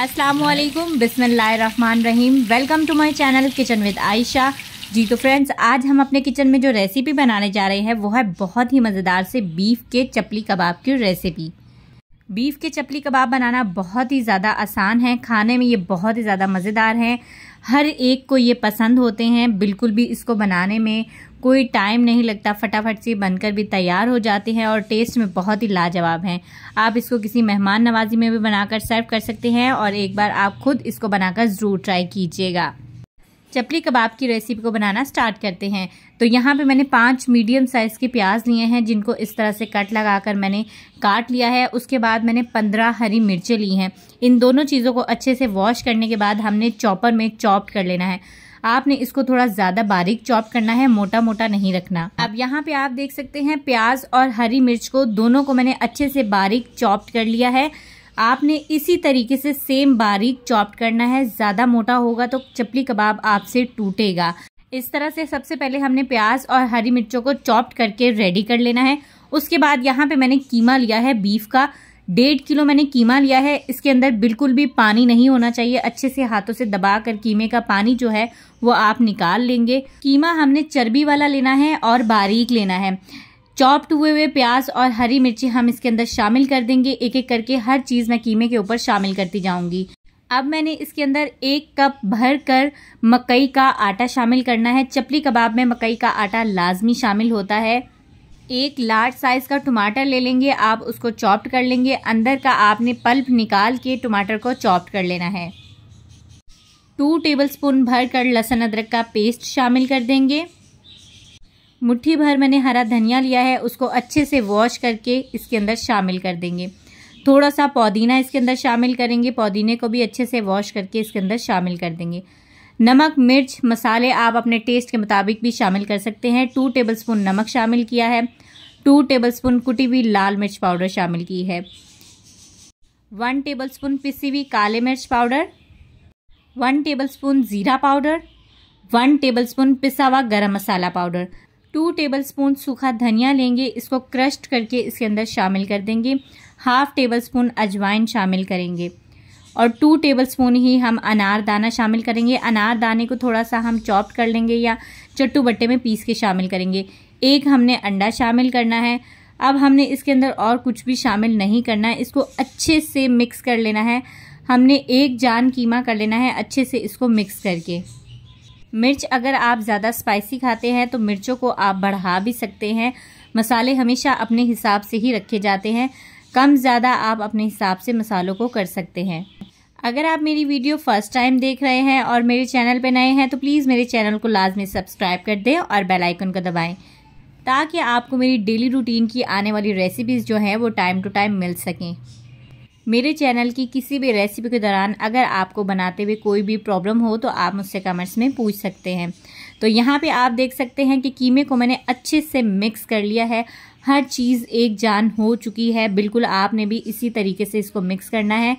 अस्सलाम रहीम welcome to my channel kitchen with Ayesha ji तो फ्रेंड्स आज हम अपने किचन में जो रेसिपी बनाने जा रहे हैं वो है बहुत ही मज़ेदार से बीफ के चपली कबाब की रेसिपी बीफ के चपली कबाब बनाना बहुत ही ज़्यादा आसान है खाने में ये बहुत ही ज़्यादा मज़ेदार हैं हर एक को ये पसंद होते हैं बिल्कुल भी इसको बनाने में कोई टाइम नहीं लगता फटाफट से बनकर भी तैयार हो जाते हैं और टेस्ट में बहुत ही लाजवाब हैं आप इसको किसी मेहमान नवाजी में भी बनाकर सर्व कर सकते हैं और एक बार आप खुद इसको बनाकर ज़रूर ट्राई कीजिएगा चपली कबाब की रेसिपी को बनाना स्टार्ट करते हैं तो यहाँ पे मैंने पांच मीडियम साइज़ के प्याज लिए हैं जिनको इस तरह से कट लगाकर मैंने काट लिया है उसके बाद मैंने पंद्रह हरी मिर्चें ली हैं इन दोनों चीज़ों को अच्छे से वॉश करने के बाद हमने चॉपर में चॉप कर लेना है आपने इसको थोड़ा ज़्यादा बारीक चॉप करना है मोटा मोटा नहीं रखना हाँ। अब यहाँ पे आप देख सकते हैं प्याज और हरी मिर्च को दोनों को मैंने अच्छे से बारीक चॉप्ड कर लिया है आपने इसी तरीके से सेम बारीक चॉप करना है ज़्यादा मोटा होगा तो चपली कबाब आपसे टूटेगा इस तरह से सबसे पहले हमने प्याज और हरी मिर्चों को चॉप करके रेडी कर लेना है उसके बाद यहाँ पे मैंने कीमा लिया है बीफ का डेढ़ किलो मैंने कीमा लिया है इसके अंदर बिल्कुल भी पानी नहीं होना चाहिए अच्छे से हाथों से दबा कर कीमे का पानी जो है वो आप निकाल लेंगे कीमा हमने चर्बी वाला लेना है और बारीक लेना है चॉप्ड हुए हुए प्याज और हरी मिर्ची हम इसके अंदर शामिल कर देंगे एक एक करके हर चीज़ मैं कीमे के ऊपर शामिल करती जाऊंगी अब मैंने इसके अंदर एक कप भर कर मकई का आटा शामिल करना है चपली कबाब में मकई का आटा लाजमी शामिल होता है एक लार्ज साइज का टमाटर ले लेंगे आप उसको चॉप्ड कर लेंगे अंदर का आपने पल्प निकाल के टमाटर को चॉप्ड कर लेना है टू टेबलस्पून भर कर लहसुन अदरक का पेस्ट शामिल कर देंगे मुट्ठी भर मैंने हरा धनिया लिया है उसको अच्छे से वॉश करके इसके अंदर शामिल कर देंगे थोड़ा सा पुदीना इसके अंदर शामिल करेंगे पुदीने को भी अच्छे से वॉश करके इसके अंदर शामिल कर देंगे नमक मिर्च मसाले आप अपने टेस्ट के मुताबिक भी शामिल कर सकते हैं टू टेबलस्पून नमक शामिल किया है टू टेबलस्पून कुटी हुई लाल मिर्च पाउडर शामिल की है वन टेबलस्पून पिसी हुई काले मिर्च पाउडर वन टेबलस्पून ज़ीरा पाउडर वन टेबलस्पून पिसा हुआ गर्म मसाला पाउडर टू टेबलस्पून सूखा धनिया लेंगे इसको क्रश्ड करके इसके अंदर शामिल कर देंगे हाफ टेबल स्पून अजवाइन शामिल करेंगे और टू टेबलस्पून ही हम अनार दाना शामिल करेंगे अनार दाने को थोड़ा सा हम चॉप कर लेंगे या चट्टू बट्टे में पीस के शामिल करेंगे एक हमने अंडा शामिल करना है अब हमने इसके अंदर और कुछ भी शामिल नहीं करना है इसको अच्छे से मिक्स कर लेना है हमने एक जान कीमा कर लेना है अच्छे से इसको मिक्स करके मिर्च अगर आप ज़्यादा स्पाइसी खाते हैं तो मिर्चों को आप बढ़ा भी सकते हैं मसाले हमेशा अपने हिसाब से ही रखे जाते हैं कम ज़्यादा आप अपने हिसाब से मसालों को कर सकते हैं अगर आप मेरी वीडियो फर्स्ट टाइम देख रहे हैं और मेरे चैनल पर नए हैं तो प्लीज़ मेरे चैनल को लाजमी सब्सक्राइब कर दें और बेल आइकन को दबाएं ताकि आपको मेरी डेली रूटीन की आने वाली रेसिपीज़ जो हैं वो टाइम टू टाइम मिल सकें मेरे चैनल की किसी भी रेसिपी के दौरान अगर आपको बनाते हुए कोई भी प्रॉब्लम हो तो आप मुझसे कमेंट्स में पूछ सकते हैं तो यहाँ पे आप देख सकते हैं कि कीमे को मैंने अच्छे से मिक्स कर लिया है हर चीज़ एक जान हो चुकी है बिल्कुल आपने भी इसी तरीके से इसको मिक्स करना है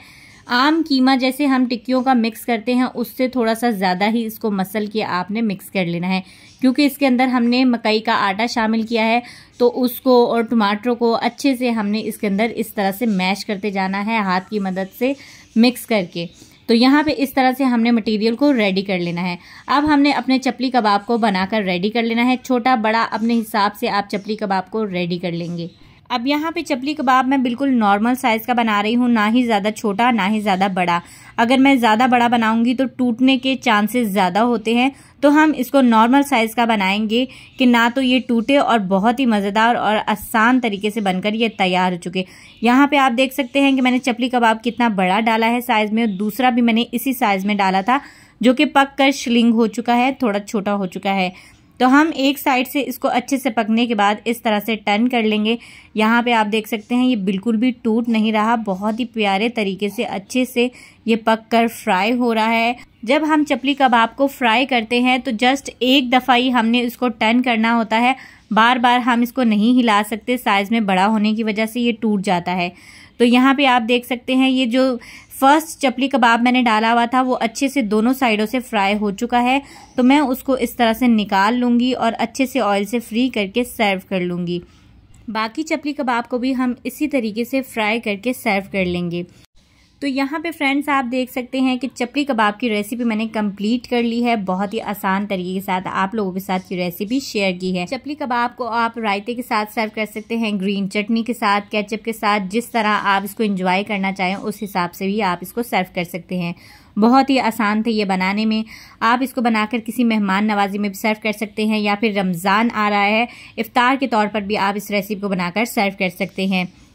आम कीमा जैसे हम टिक्कियों का मिक्स करते हैं उससे थोड़ा सा ज़्यादा ही इसको मसल के आपने मिक्स कर लेना है क्योंकि इसके अंदर हमने मकई का आटा शामिल किया है तो उसको और टमाटरों को अच्छे से हमने इसके अंदर इस तरह से मैश करते जाना है हाथ की मदद से मिक्स करके तो यहाँ पे इस तरह से हमने मटेरियल को रेडी कर लेना है अब हमने अपने चपली कबाब को बनाकर रेडी कर लेना है छोटा बड़ा अपने हिसाब से आप चपली कबाब को रेडी कर लेंगे अब यहाँ पे चपली कबाब मैं बिल्कुल नॉर्मल साइज़ का बना रही हूँ ना ही ज़्यादा छोटा ना ही ज़्यादा बड़ा अगर मैं ज़्यादा बड़ा बनाऊँगी तो टूटने के चांसेस ज़्यादा होते हैं तो हम इसको नॉर्मल साइज़ का बनाएंगे कि ना तो ये टूटे और बहुत ही मज़ेदार और आसान तरीके से बनकर ये तैयार हो चुके यहाँ पे आप देख सकते हैं कि मैंने चपली कबाब कितना बड़ा डाला है साइज़ में और दूसरा भी मैंने इसी साइज़ में डाला था जो कि पक कर श्लिंग हो चुका है थोड़ा छोटा हो चुका है तो हम एक साइड से इसको अच्छे से पकने के बाद इस तरह से टर्न कर लेंगे यहाँ पे आप देख सकते हैं ये बिल्कुल भी टूट नहीं रहा बहुत ही प्यारे तरीके से अच्छे से ये पक कर फ्राई हो रहा है जब हम चपली कबाब को फ्राई करते हैं तो जस्ट एक दफ़ा ही हमने इसको टर्न करना होता है बार बार हम इसको नहीं हिला सकते साइज़ में बड़ा होने की वजह से ये टूट जाता है तो यहाँ पे आप देख सकते हैं ये जो फर्स्ट चपली कबाब मैंने डाला हुआ था वो अच्छे से दोनों साइडों से फ्राई हो चुका है तो मैं उसको इस तरह से निकाल लूँगी और अच्छे से ऑयल से फ्री करके सर्व कर लूँगी बाकी चपली कबाब को भी हम इसी तरीके से फ्राई करके सर्व कर लेंगे तो यहाँ पे फ्रेंड्स आप देख सकते हैं कि चपली कबाब की रेसिपी मैंने कंप्लीट कर ली है बहुत ही आसान तरीके के साथ आप लोगों के साथ ये रेसिपी शेयर की है चपली कबाब को आप रायते के साथ सर्व कर सकते हैं ग्रीन चटनी के साथ कैचअप के साथ जिस तरह आप इसको इंजॉय करना चाहें उस हिसाब से भी आप इसको सर्व कर सकते हैं बहुत ही आसान थे ये बनाने में आप इसको बनाकर किसी मेहमान नवाजी में भी सर्व कर सकते हैं या फिर रमज़ान आ रहा है इफ़ार के तौर पर भी आप इस रेसिपी को बनाकर सर्व कर सकते हैं